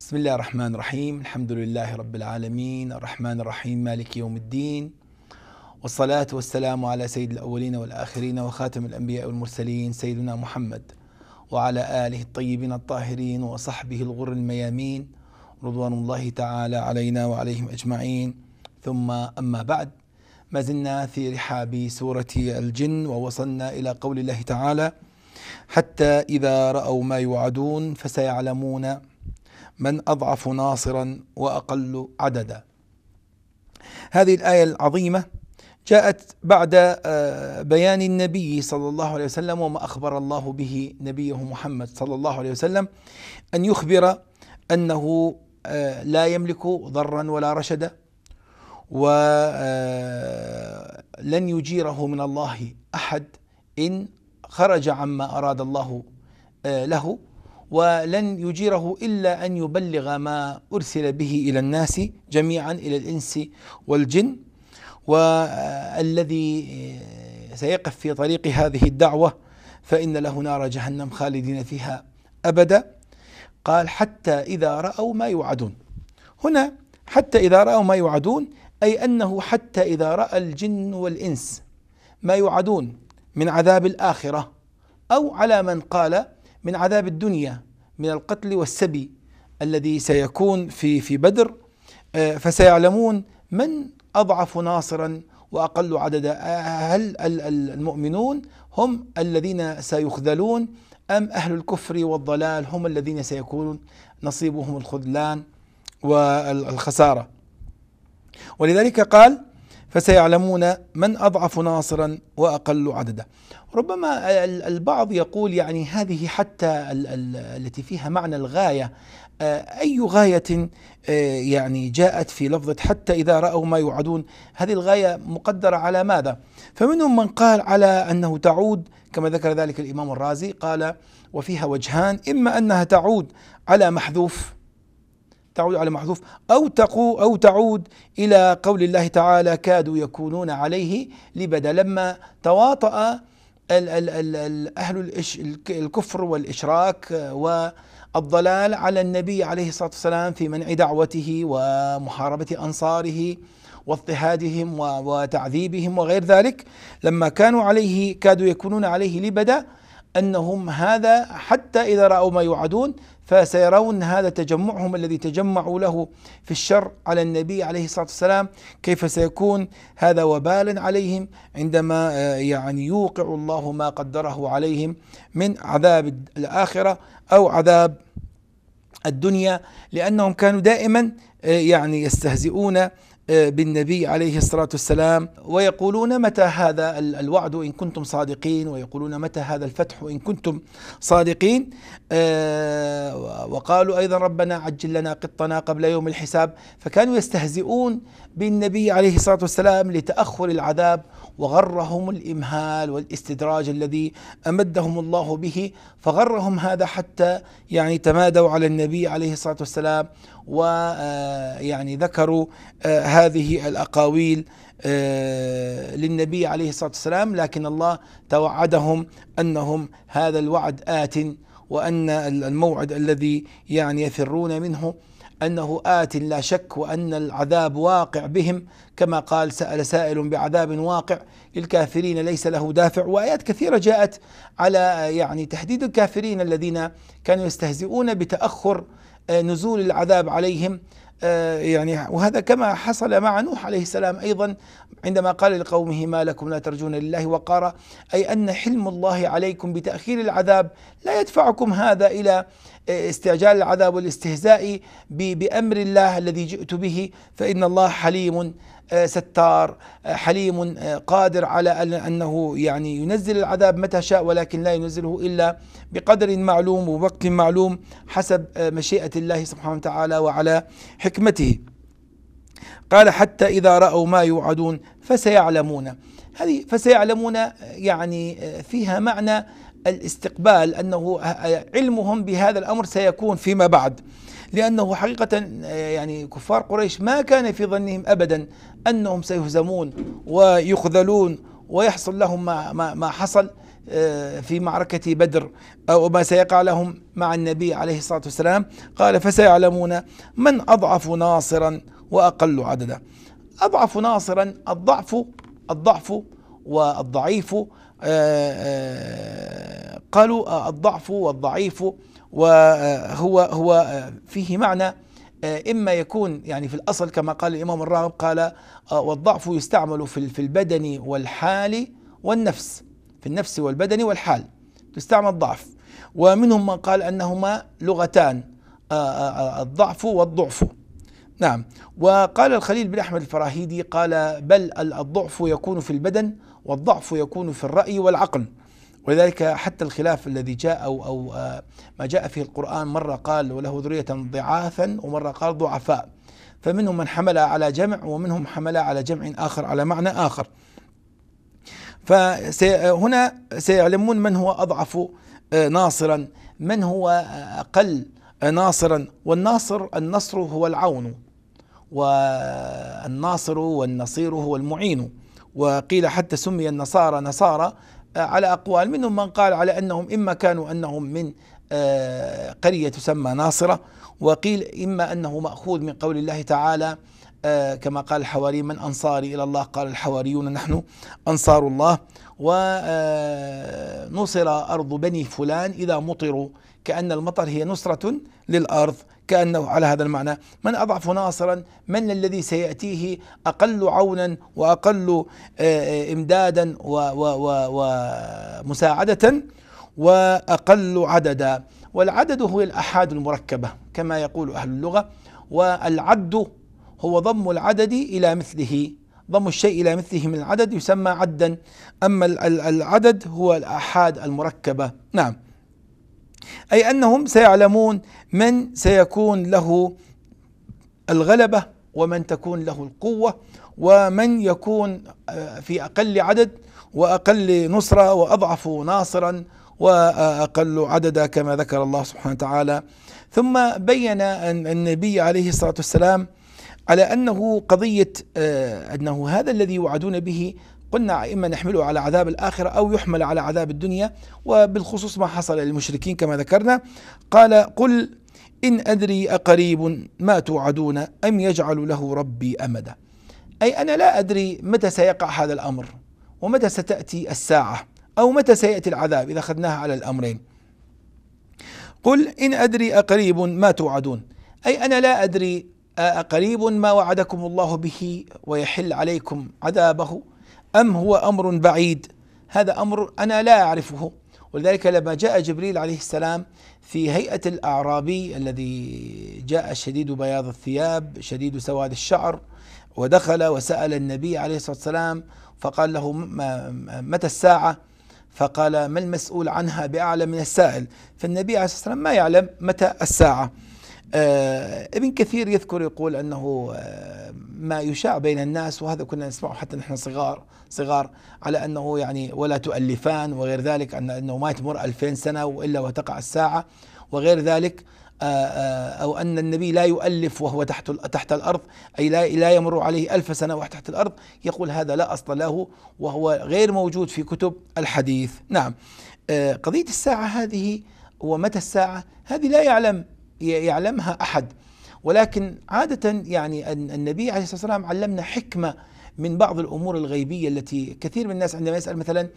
بسم الله الرحمن الرحيم الحمد لله رب العالمين الرحمن الرحيم مالك يوم الدين والصلاة والسلام على سيد الأولين والآخرين وخاتم الأنبياء والمرسلين سيدنا محمد وعلى آله الطيبين الطاهرين وصحبه الغر الميامين رضوان الله تعالى علينا وعليهم أجمعين ثم أما بعد ما زلنا في رحاب سورة الجن ووصلنا إلى قول الله تعالى حتى إذا رأوا ما يوعدون فسيعلمون من أضعف ناصرا وأقل عددا هذه الآية العظيمة جاءت بعد آه، بيان النبي صلى الله عليه وسلم وما أخبر الله به نبيه محمد صلى الله عليه وسلم أن يخبر أنه آه، لا يملك ضرا ولا رشدا ولن آه، يجيره من الله احد ان خرج عما اراد الله آه، له ولن يجيره الا ان يبلغ ما ارسل به الى الناس جميعا الى الانس والجن والذي آه، سيقف في طريق هذه الدعوه فان له نار جهنم خالدين فيها ابدا قال حتى اذا راوا ما يوعدون هنا حتى اذا راوا ما يوعدون أي أنه حتى إذا رأى الجن والإنس ما يوعدون من عذاب الآخرة أو على من قال من عذاب الدنيا من القتل والسبي الذي سيكون في في بدر آه، فسيعلمون من أضعف ناصرا وأقل عددا هل المؤمنون هم الذين سيخذلون أم أهل الكفر والضلال هم الذين سيكون نصيبهم الخذلان والخسارة ولذلك قال فسيعلمون من اضعف ناصرا واقل عددا ربما البعض يقول يعني هذه حتى التي فيها معنى الغايه آه، اي غايه آه، يعني جاءت في لفظه حتى اذا راوا ما يوعدون هذه الغايه مقدره على ماذا فمنهم من قال على انه تعود كما ذكر ذلك الامام الرازي قال وفيها وجهان اما انها تعود على محذوف تعود على محذوف أو تقو أو تعود إلى قول الله تعالى كادوا يكونون عليه لبدا لما تواطأ أهل الكفر والإشراك والضلال على النبي عليه الصلاة والسلام في منع دعوته ومحاربة أنصاره واضطهادهم وتعذيبهم وغير ذلك لما كانوا عليه كادوا يكونون عليه لبدا أنهم هذا حتى إذا رأوا ما يوعدون فسيرون هذا تجمعهم الذي تجمعوا له في الشر على النبي عليه الصلاه والسلام كيف سيكون هذا وبالا عليهم عندما آه، يعني يوقع الله ما قدره عليهم من عذاب الاخره او عذاب الدنيا لانهم كانوا دائما آه، يعني يستهزئون آه، بالنبي عليه الصلاة والسلام ويقولون متى هذا الوعد إن كنتم صادقين ويقولون متى هذا الفتح إن كنتم صادقين آه، وقالوا أيضا ربنا عجل لنا قطنا قبل يوم الحساب فكانوا يستهزئون بالنبي عليه الصلاة والسلام لتأخر العذاب وغرهم الامهال والاستدراج الذي امدهم الله به فغرهم هذا حتى يعني تمادوا على النبي عليه الصلاه والسلام ويعني آه، ذكروا آه، هذه الاقاويل آه، للنبي عليه الصلاه والسلام لكن الله توعدهم انهم هذا الوعد ات وان الموعد الذي يعني يفرون منه انه ات لا شك وان العذاب واقع بهم كما قال سال سائل بعذاب واقع للكافرين ليس له دافع وايات كثيره جاءت على يعني تحديد الكافرين الذين كانوا يستهزئون بتاخر آه، نزول العذاب عليهم آه، يعني وهذا كما حصل مع نوح عليه السلام ايضا عندما قال لقومه ما لكم لا ترجون لله وقارا اي ان حلم الله عليكم بتاخير العذاب لا يدفعكم هذا الى آه، استعجال العذاب والاستهزاء بامر الله الذي جئت به فان الله حليم آه، ستار آه، حليم آه، قادر على أنه يعني ينزل العذاب متى شاء ولكن لا ينزله إلا بقدر معلوم ووقت معلوم حسب مشيئة الله سبحانه وتعالى وعلى حكمته قال حتى إذا رأوا ما يوعدون فسيعلمون هذه فسيعلمون يعني فيها معنى الاستقبال أنه علمهم بهذا الأمر سيكون فيما بعد لأنه حقيقة يعني كفار قريش ما كان في ظنهم أبدا أنهم سيهزمون ويخذلون ويحصل لهم ما, ما, ما حصل آه، في معركة بدر أو ما سيقع لهم مع النبي عليه الصلاة والسلام قال فسيعلمون من أضعف ناصرا وأقل عددا أضعف ناصرا الضعف الضعف والضعيف آه، آه، قالوا الضعف والضعيف وهو هو فيه معنى آه، إما يكون يعني في الأصل كما قال الإمام الراغب قال آه، والضعف يستعمل في البدن والحال والنفس في النفس والبدن والحال تستعمل الضعف ومنهم من قال أنهما لغتان آه، الضعف والضعف نعم وقال الخليل بن أحمد الفراهيدي قال بل الضعف يكون في البدن والضعف يكون في الرأي والعقل ولذلك حتى الخلاف الذي جاء أو, أو آه، ما جاء فيه القرآن مرة قال وله ذرية ضعافا ومرة قال ضعفاء فمنهم من حمل على جمع ومنهم حمل على جمع آخر على معنى آخر فهنا سيعلمون من هو أضعف آه، ناصرا من هو أقل آه، ناصرا والناصر النصر هو العون والناصر والنصير هو المعين وقيل حتى سمي النصارى نصارى آه، على أقوال منهم من قال على أنهم إما كانوا أنهم من آه، قرية تسمى ناصرة وقيل إما أنه مأخوذ من قول الله تعالى آه، كما قال الحواري من أنصاري إلى الله قال الحواريون نحن أنصار الله ونصر أرض بني فلان إذا مطروا كأن المطر هي نصرة للأرض كأنه على هذا المعنى من أضعف ناصرا من الذي سيأتيه أقل عونا وأقل آه، آه، إمدادا ومساعدة وأقل عددا والعدد هو الأحاد المركبة كما يقول أهل اللغة والعد هو ضم العدد إلى مثله ضم الشيء إلى مثله من العدد يسمى عدا أما العدد هو الأحاد المركبة نعم أي أنهم سيعلمون من سيكون له الغلبة ومن تكون له القوة ومن يكون آه، في أقل عدد وأقل نصرة وأضعف ناصرا واقل عددا كما ذكر الله سبحانه وتعالى ثم بين النبي عليه الصلاه والسلام على انه قضيه آه، انه هذا الذي يوعدون به قلنا إما نحمله على عذاب الآخرة أو يحمل على عذاب الدنيا وبالخصوص ما حصل للمشركين كما ذكرنا قال قل إن أدري أقريب ما توعدون أم يجعل له ربي أمدا أي أنا لا أدري متى سيقع هذا الأمر ومتى ستأتي الساعة أو متى سيأتي العذاب إذا أخذناها على الأمرين قل إن أدري أقريب ما توعدون أي أنا لا أدري أقريب ما وعدكم الله به ويحل عليكم عذابه أم هو أمر بعيد هذا أمر أنا لا أعرفه ولذلك لما جاء جبريل عليه السلام في هيئة الأعرابي الذي جاء شديد بياض الثياب شديد سواد الشعر ودخل وسأل النبي عليه الصلاة والسلام فقال له متى الساعة فقال ما المسؤول عنها بأعلى من السائل فالنبي عليه الصلاة والسلام ما يعلم متى الساعة آه، ابن كثير يذكر يقول انه آه، ما يشاع بين الناس وهذا كنا نسمعه حتى نحن صغار صغار على انه يعني ولا تؤلفان وغير ذلك ان انه ما تمر 2000 سنه والا وتقع الساعه وغير ذلك آه، او ان النبي لا يؤلف وهو تحت تحت الارض اي لا لا يمر عليه ألف سنه وهو تحت الارض يقول هذا لا اصل له وهو غير موجود في كتب الحديث نعم قضيه الساعه هذه ومتى الساعه هذه لا يعلم يعلمها احد ولكن عاده يعني النبي عليه الصلاه والسلام علمنا حكمه من بعض الامور الغيبيه التي كثير من الناس عندما يسال مثلا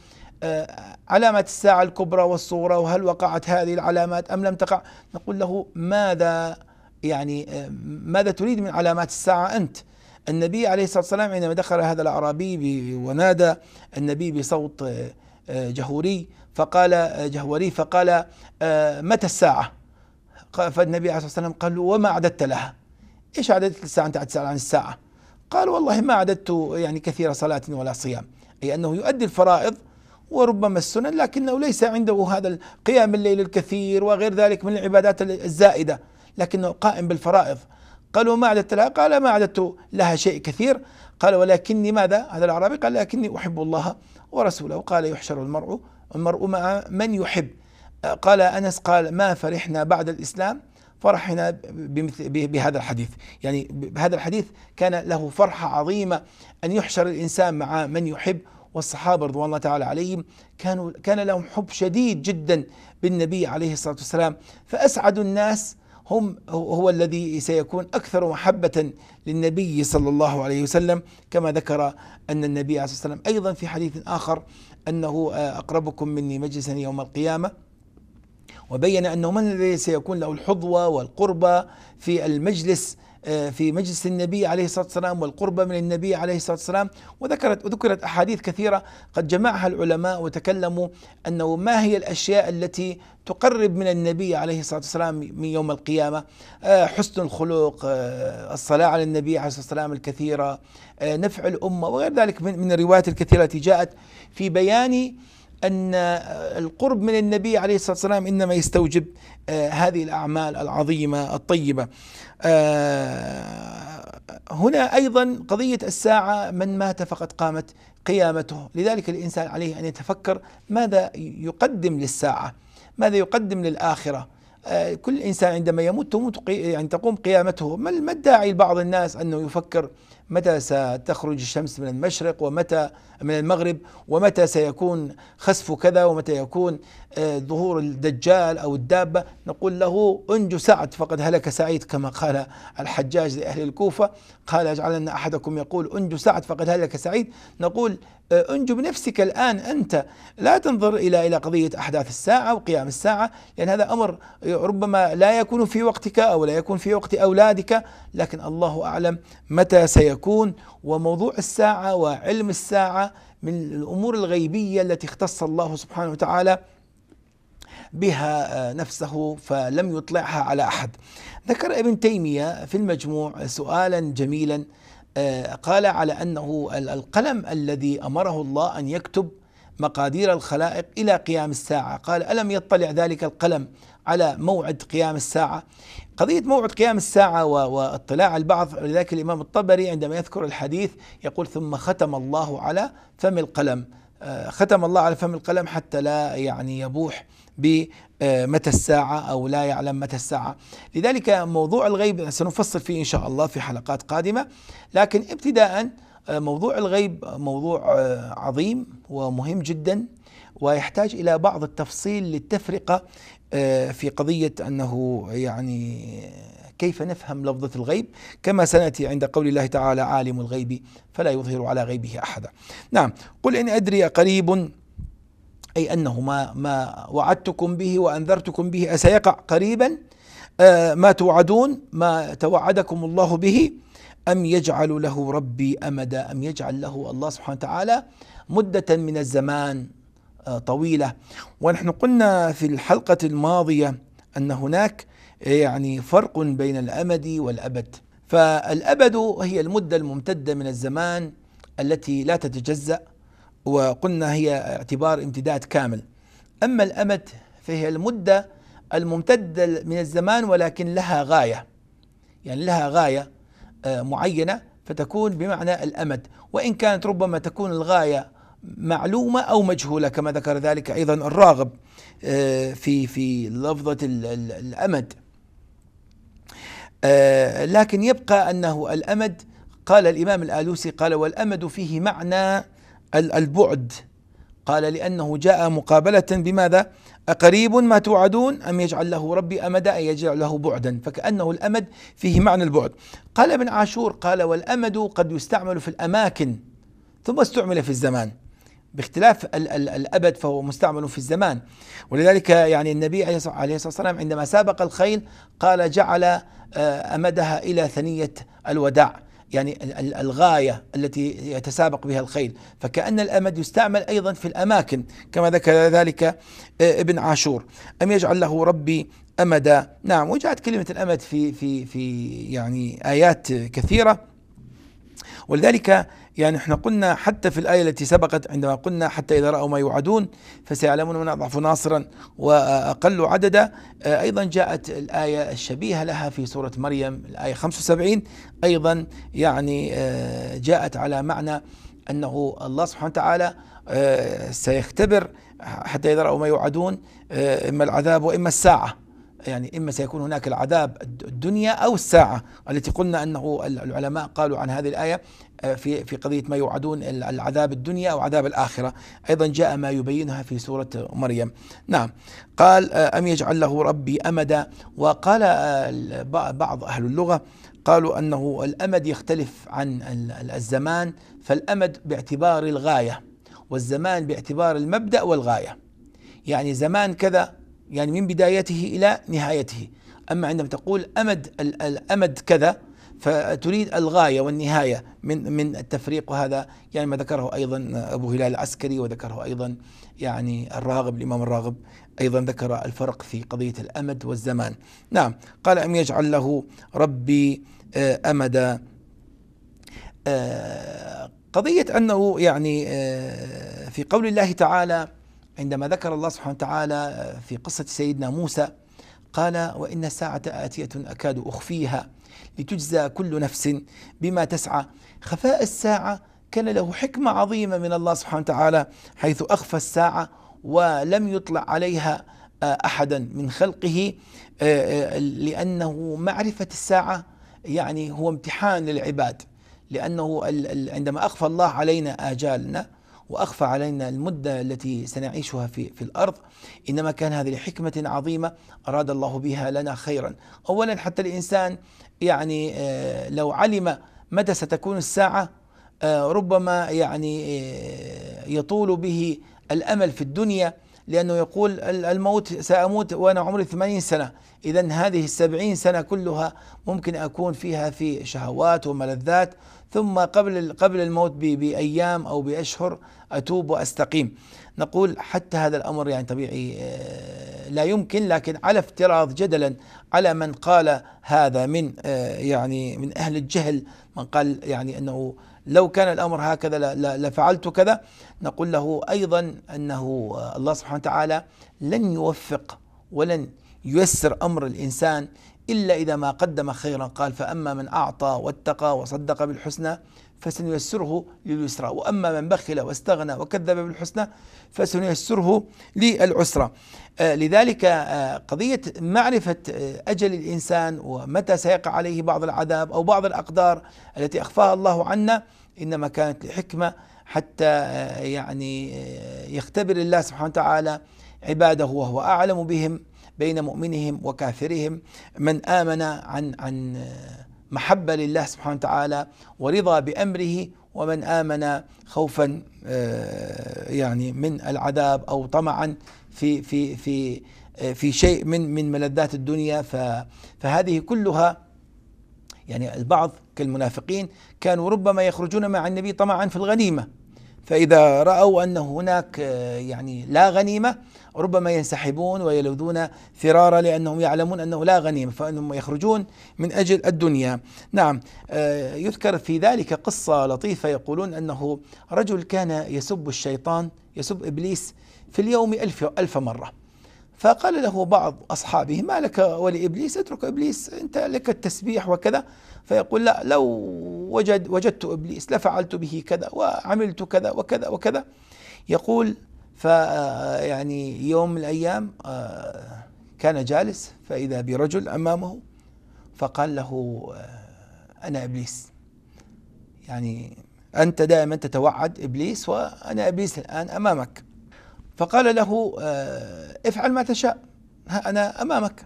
آه، علامات الساعه الكبرى والصغرى وهل وقعت هذه العلامات ام لم تقع نقول له ماذا يعني آه، ماذا تريد من علامات الساعه انت؟ النبي عليه الصلاه والسلام عندما دخل هذا الاعرابي ونادى النبي بصوت آه، جهوري فقال جهوري فقال متى الساعه؟ فالنبي عليه الصلاة والسلام قال له وما أعددت لها إيش أعددت الساعة أنت تسأل عن الساعة قال والله ما أعددت يعني كثير صلاة ولا صيام أي أنه يؤدي الفرائض وربما السنن لكنه ليس عنده هذا قيام الليل الكثير وغير ذلك من العبادات الزائدة لكنه قائم بالفرائض قالوا وما أعددت لها قال ما أعددت لها شيء كثير قال ولكني ماذا هذا الأعرابي قال لكني أحب الله ورسوله قال يحشر المرء المرء مع من يحب قال أنس قال ما فرحنا بعد الإسلام فرحنا بهذا الحديث يعني بهذا الحديث كان له فرحة عظيمة أن يحشر الإنسان مع من يحب والصحابة رضوان الله تعالى عليهم كانوا كان لهم حب شديد جدا بالنبي عليه الصلاة والسلام فأسعد الناس هم هو الذي سيكون أكثر محبة للنبي صلى الله عليه وسلم كما ذكر أن النبي عليه الصلاة والسلام أيضا في حديث آخر أنه آه، أقربكم مني مجلسا يوم القيامة وبين أنه من الذي سيكون له الحظوة والقربة في المجلس آه، في مجلس النبي عليه الصلاه والسلام والقربه من النبي عليه الصلاه والسلام وذكرت وذكرت احاديث كثيره قد جمعها العلماء وتكلموا انه ما هي الاشياء التي تقرب من النبي عليه الصلاه والسلام من يوم القيامه آه، حسن الخلق آه، الصلاه على النبي عليه الصلاه والسلام الكثيره نفع الامه وغير ذلك من الروايات الكثيره التي جاءت في بيان أن آه، القرب من النبي عليه الصلاة والسلام إنما يستوجب آه، هذه الأعمال العظيمة الطيبة آه، هنا أيضا قضية الساعة من مات فقد قامت قيامته لذلك الإنسان عليه أن يتفكر ماذا يقدم للساعة ماذا يقدم للآخرة كل إنسان عندما يموت تموت يعني تقوم قيامته ما الداعي لبعض الناس أنه يفكر متى ستخرج الشمس من المشرق ومتى من المغرب ومتى سيكون خسف كذا ومتى يكون آه، ظهور الدجال أو الدابة نقول له انجو سعد فقد هلك سعيد كما قال الحجاج لأهل الكوفة قال اجعلنا أحدكم يقول انجو سعد فقد هلك سعيد نقول أه، انجو بنفسك الآن أنت لا تنظر إلى إلى قضية أحداث الساعة وقيام الساعة لأن هذا أمر ربما لا يكون في وقتك أو لا يكون في وقت أولادك لكن الله أعلم متى سيكون وموضوع الساعة وعلم الساعة من الأمور الغيبية التي اختص الله سبحانه وتعالى بها أه، نفسه فلم يطلعها على أحد ذكر ابن تيمية في المجموع سؤالا جميلا آه، قال على انه القلم الذي امره الله ان يكتب مقادير الخلائق الى قيام الساعه، قال الم يطلع ذلك القلم على موعد قيام الساعه؟ قضيه موعد قيام الساعه واطلاع البعض لذلك الامام الطبري عندما يذكر الحديث يقول ثم ختم الله على فم القلم، آه، ختم الله على فم القلم حتى لا يعني يبوح بمتى آه، الساعة أو لا يعلم متى الساعة لذلك موضوع الغيب سنفصل فيه إن شاء الله في حلقات قادمة لكن ابتداء آه، موضوع الغيب موضوع آه، عظيم ومهم جدا ويحتاج إلى بعض التفصيل للتفرقة في قضية أنه يعني كيف نفهم لفظة الغيب كما سنأتي عند قول الله تعالى عالم الغيب فلا يظهر على غيبه أحدا نعم قل إن أدري قريب أي أنه ما, ما وعدتكم به وأنذرتكم به أسيقع قريبا آه، ما توعدون ما توعدكم الله به أم يجعل له ربي أمدا أم يجعل له الله سبحانه وتعالى مدة من الزمان آه، طويلة ونحن قلنا في الحلقة الماضية أن هناك آه، يعني فرق بين الأمد والأبد فالأبد هي المدة الممتدة من الزمان التي لا تتجزأ وقلنا هي اعتبار امتداد كامل أما الأمد فهي المدة الممتدة من الزمان ولكن لها غاية يعني لها غاية آه، معينة فتكون بمعنى الأمد وإن كانت ربما تكون الغاية معلومة أو مجهولة كما ذكر ذلك أيضا الراغب آه، في في لفظة الأمد آه، لكن يبقى أنه الأمد قال الإمام الآلوسي قال والأمد فيه معنى البعد قال لأنه جاء مقابلة بماذا أقريب ما توعدون أم يجعل له ربي أمدا أي يجعل له بعدا فكأنه الأمد فيه معنى البعد قال ابن عاشور قال والأمد قد يستعمل في الأماكن ثم استعمل في الزمان باختلاف ال ال الابد فهو مستعمل في الزمان ولذلك يعني النبي عليه الصلاه والسلام عندما سابق الخيل قال جعل آه، امدها الى ثنيه الوداع يعني الغاية التي يتسابق بها الخيل فكأن الأمد يستعمل أيضا في الأماكن كما ذكر ذلك آه، ابن عاشور أم يجعل له ربي أمدا نعم وجاءت كلمة الأمد في في في يعني آيات كثيرة ولذلك يعني احنا قلنا حتى في الآية التي سبقت عندما قلنا حتى إذا رأوا ما يوعدون فسيعلمون من أضعف ناصرا وأقل عددا آه، أيضا جاءت الآية الشبيهة لها في سورة مريم الآية 75 أيضا يعني آه، جاءت على معنى أنه الله سبحانه وتعالى آه، سيختبر حتى إذا رأوا ما يوعدون إما العذاب وإما الساعة يعني إما سيكون هناك العذاب الدنيا أو الساعة التي قلنا أنه العلماء قالوا عن هذه الآية آه، في في قضية ما يوعدون العذاب الدنيا أو عذاب الآخرة أيضا جاء ما يبينها في سورة مريم نعم قال آه، أم يجعل له ربي أمدا وقال آه، بعض أهل اللغة قالوا أنه الأمد يختلف عن الزمان فالأمد باعتبار الغاية والزمان باعتبار المبدأ والغاية يعني زمان كذا يعني من بدايته إلى نهايته أما عندما تقول أمد الأمد كذا فتريد الغاية والنهاية من من التفريق وهذا يعني ما ذكره أيضا أبو هلال العسكري وذكره أيضا يعني الراغب الإمام الراغب أيضا ذكر الفرق في قضية الأمد والزمان نعم قال أم يجعل له ربي آه، أمدا آه، قضية أنه يعني آه، في قول الله تعالى عندما ذكر الله سبحانه وتعالى آه، في قصة سيدنا موسى قال وإن الساعة آتية أكاد أخفيها لتجزى كل نفس بما تسعى خفاء الساعة كان له حكمة عظيمة من الله سبحانه وتعالى حيث أخفى الساعة ولم يطلع عليها آه، أحدا من خلقه آه، لأنه معرفة الساعة يعني هو امتحان للعباد لأنه عندما أخفى الله علينا آجالنا وأخفى علينا المدة التي سنعيشها في, في الأرض إنما كان هذه لحكمة عظيمة أراد الله بها لنا خيرا أولا حتى الإنسان يعني آه، لو علم متى ستكون الساعة آه، ربما يعني آه، يطول به الأمل في الدنيا لأنه يقول الموت سأموت وأنا عمري ثمانين سنة إذا هذه السبعين سنة كلها ممكن أكون فيها في شهوات وملذات ثم قبل قبل الموت بايام او باشهر اتوب واستقيم نقول حتى هذا الامر يعني طبيعي آه، لا يمكن لكن على افتراض جدلا على من قال هذا من آه، يعني من اهل الجهل من قال يعني انه لو كان الامر هكذا لفعلت كذا نقول له ايضا انه آه، الله سبحانه وتعالى لن يوفق ولن ييسر امر الانسان إلا إذا ما قدم خيرا قال فأما من أعطى واتقى وصدق بالحسنى فسنيسره لليسرى وأما من بخل واستغنى وكذب بالحسنى فسنيسره للعسرى آه، لذلك آه، قضية معرفة آه، أجل الإنسان ومتى سيقع عليه بعض العذاب أو بعض الأقدار التي أخفاها الله عنا إنما كانت لحكمة حتى يعني يختبر الله سبحانه وتعالى عباده وهو أعلم بهم بين مؤمنهم وكافرهم من آمن عن عن محبة لله سبحانه وتعالى ورضا بأمره ومن آمن خوفا آه، يعني من العذاب أو طمعا في في في آه، في شيء من من ملذات الدنيا فهذه كلها يعني البعض كالمنافقين كانوا ربما يخرجون مع النبي طمعا في الغنيمة فإذا رأوا أن هناك آه، يعني لا غنيمة ربما ينسحبون ويلوذون فرارا لأنهم يعلمون أنه لا غنيمة فأنهم يخرجون من أجل الدنيا نعم آه، يذكر في ذلك قصة لطيفة يقولون أنه رجل كان يسب الشيطان يسب إبليس في اليوم ألف, ألف مرة فقال له بعض أصحابه ما لك ولإبليس اترك إبليس أنت لك التسبيح وكذا فيقول لا لو وجد وجدت إبليس لفعلت به كذا وعملت كذا وكذا وكذا يقول فيعني آه، يوم من الأيام آه، كان جالس فإذا برجل أمامه فقال له آه، أنا إبليس يعني أنت دائما تتوعد إبليس وأنا إبليس الآن أمامك فقال له افعل ما تشاء أنا أمامك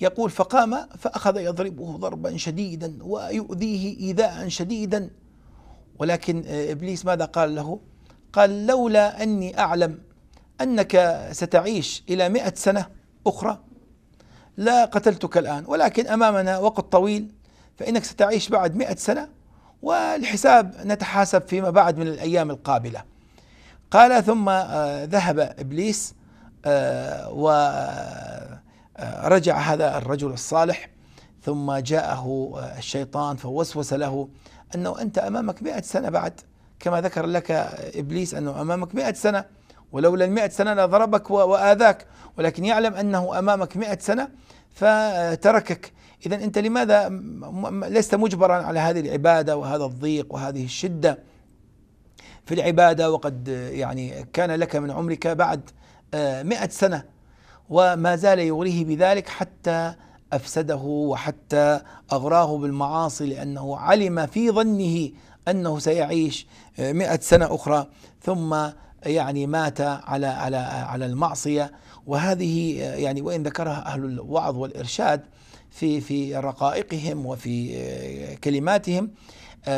يقول فقام فأخذ يضربه ضربا شديدا ويؤذيه إيذاء شديدا ولكن إبليس ماذا قال له؟ قال لولا أني أعلم أنك ستعيش إلى مئة سنة أخرى لا قتلتك الآن ولكن أمامنا وقت طويل فإنك ستعيش بعد مئة سنة والحساب نتحاسب فيما بعد من الأيام القابلة قال ثم آه، ذهب إبليس آه، ورجع آه، هذا الرجل الصالح ثم جاءه الشيطان فوسوس له أنه أنت أمامك مئة سنة بعد كما ذكر لك إبليس أنه أمامك مئة سنة ولولا المئة سنة لضربك وآذاك ولكن يعلم أنه أمامك مئة سنة فتركك إذا أنت لماذا لست مجبرا على هذه العبادة وهذا الضيق وهذه الشدة في العبادة وقد يعني كان لك من عمرك بعد آه، مئة سنة وما زال يغريه بذلك حتى أفسده وحتى أغراه بالمعاصي لأنه علم في ظنه أنه سيعيش آه، مئة سنة أخرى ثم يعني مات على على على المعصية وهذه آه، يعني وإن ذكرها أهل الوعظ والإرشاد في في رقائقهم وفي آه، كلماتهم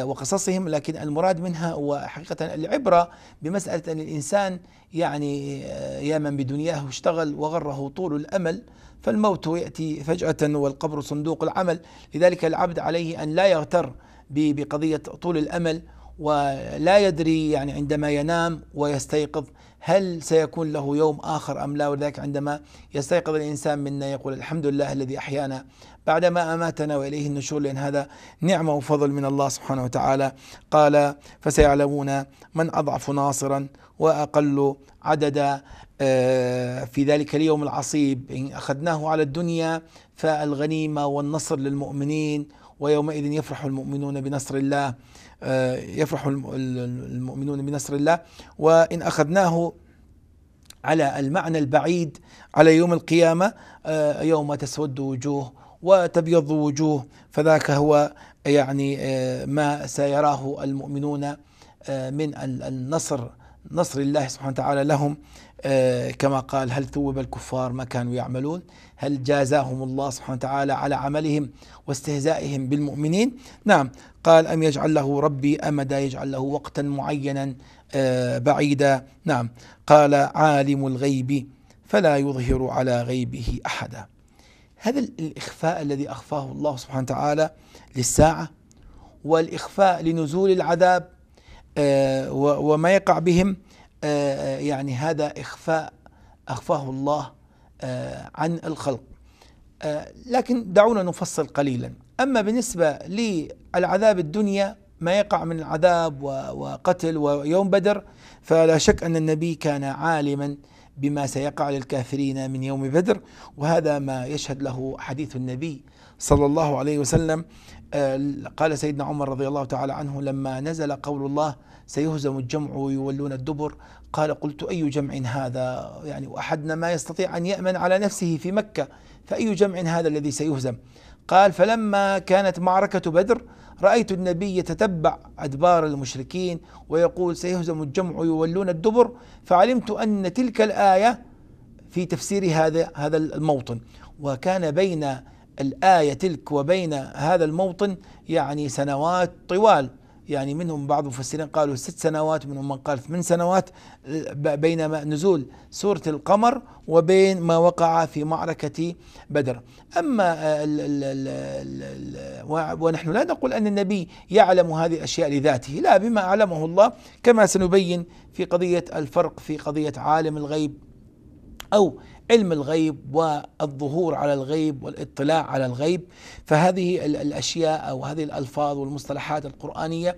وقصصهم لكن المراد منها هو حقيقة العبرة بمسألة أن الإنسان يعني يا من بدنياه اشتغل وغره طول الأمل فالموت يأتي فجأة والقبر صندوق العمل لذلك العبد عليه أن لا يغتر بقضية طول الأمل ولا يدري يعني عندما ينام ويستيقظ هل سيكون له يوم آخر أم لا ولذلك عندما يستيقظ الإنسان منا يقول الحمد لله الذي أحيانا بعدما أماتنا وإليه النشور لأن هذا نعمة وفضل من الله سبحانه وتعالى قال فسيعلمون من أضعف ناصرا وأقل عددا آه، في ذلك اليوم العصيب إن أخذناه على الدنيا فالغنيمة والنصر للمؤمنين ويومئذ يفرح المؤمنون بنصر الله آه، يفرح المؤمنون بنصر الله وإن أخذناه على المعنى البعيد على يوم القيامة آه، يوم تسود وجوه وتبيض وجوه فذاك هو يعني آه، ما سيراه المؤمنون من النصر نصر الله سبحانه وتعالى لهم آه، كما قال هل ثوب الكفار ما كانوا يعملون هل جازاهم الله سبحانه وتعالى على عملهم واستهزائهم بالمؤمنين نعم قال أم يجعل له ربي أمدا يجعل له وقتا معينا آه، بعيدا نعم قال عالم الغيب فلا يظهر على غيبه أحدا هذا الإخفاء الذي أخفاه الله سبحانه وتعالى للساعة والإخفاء لنزول العذاب آه، وما يقع بهم آه، آه، يعني هذا إخفاء أخفاه الله آه، عن الخلق لكن دعونا نفصل قليلا أما بالنسبة للعذاب الدنيا ما يقع من العذاب وقتل ويوم بدر فلا شك أن النبي كان عالما بما سيقع للكافرين من يوم بدر وهذا ما يشهد له حديث النبي صلى الله عليه وسلم قال سيدنا عمر رضي الله تعالى عنه لما نزل قول الله سيهزم الجمع ويولون الدبر قال قلت أي جمع هذا يعني وأحدنا ما يستطيع أن يأمن على نفسه في مكة فأي جمع هذا الذي سيهزم قال فلما كانت معركة بدر رأيت النبي يتتبع أدبار المشركين ويقول سيهزم الجمع ويولون الدبر فعلمت أن تلك الآية في تفسير هذا هذا الموطن وكان بين الآية تلك وبين هذا الموطن يعني سنوات طوال يعني منهم بعض المفسرين قالوا ست سنوات منهم من قال ثمان سنوات بين نزول سورة القمر وبين ما وقع في معركة بدر أما الـ الـ الـ ونحن لا نقول أن النبي يعلم هذه الأشياء لذاته لا بما أعلمه الله كما سنبين في قضية الفرق في قضية عالم الغيب أو علم الغيب والظهور على الغيب والاطلاع على الغيب فهذه الاشياء او هذه الالفاظ والمصطلحات القرانيه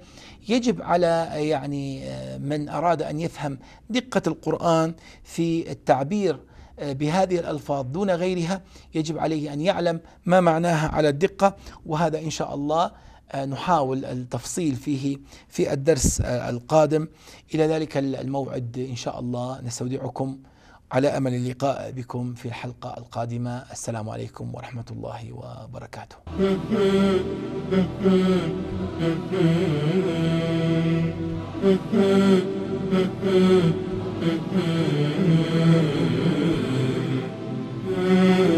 يجب على يعني من اراد ان يفهم دقه القران في التعبير آه، بهذه الألفاظ دون غيرها يجب عليه أن يعلم ما معناها على الدقة وهذا إن شاء الله آه، نحاول التفصيل فيه في الدرس آه، القادم إلى ذلك الموعد إن شاء الله نستودعكم على امل اللقاء بكم في الحلقه القادمه السلام عليكم ورحمه الله وبركاته. Mm-hmm.